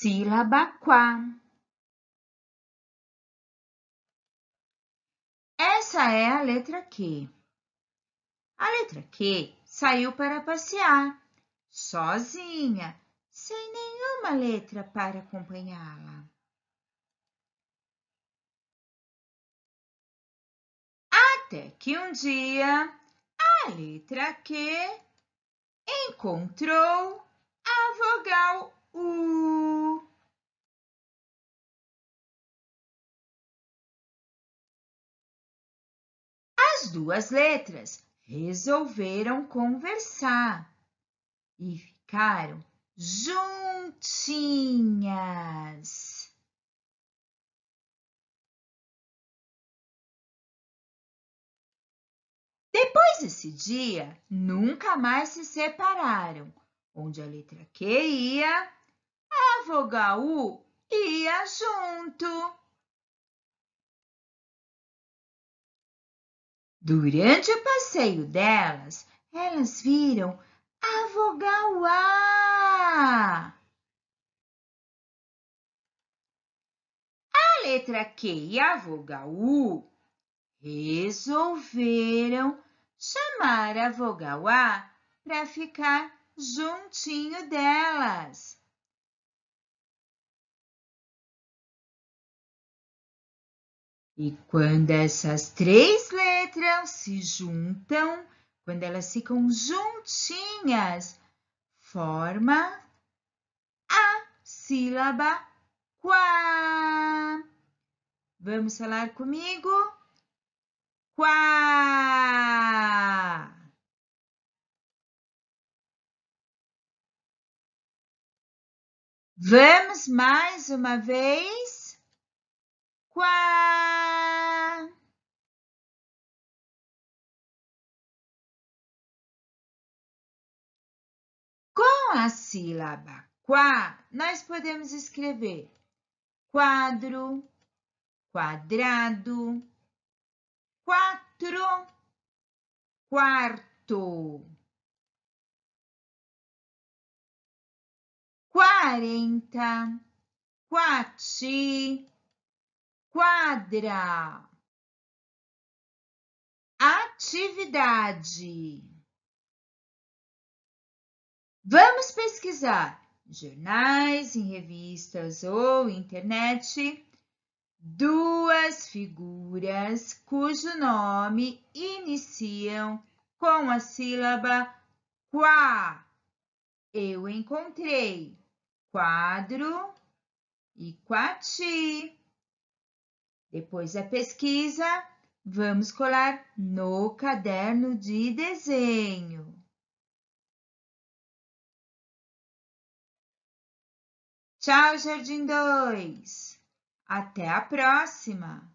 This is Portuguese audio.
sílaba qua. Essa é a letra Q. A letra Q saiu para passear, sozinha, sem nenhuma letra para acompanhá-la. Até que um dia a letra Q encontrou a vogal U. as duas letras resolveram conversar e ficaram juntinhas. Depois desse dia, nunca mais se separaram, onde a letra Q ia, a vogal U ia junto. Durante o passeio delas, elas viram a vogal A. A letra Q e a vogal U resolveram chamar a vogal A para ficar juntinho delas. E quando essas três letras letras se juntam, quando elas ficam juntinhas, forma a sílaba quá. Vamos falar comigo? Quá. Vamos mais uma vez? Quá. Com a sílaba qua, nós podemos escrever quadro, quadrado, quatro, quarto, quarenta, quati, quadra. Atividade. Vamos pesquisar jornais, em revistas ou internet duas figuras cujo nome iniciam com a sílaba qua. Eu encontrei quadro e quati. Depois da pesquisa, vamos colar no caderno de desenho. Tchau, Jardim 2! Até a próxima!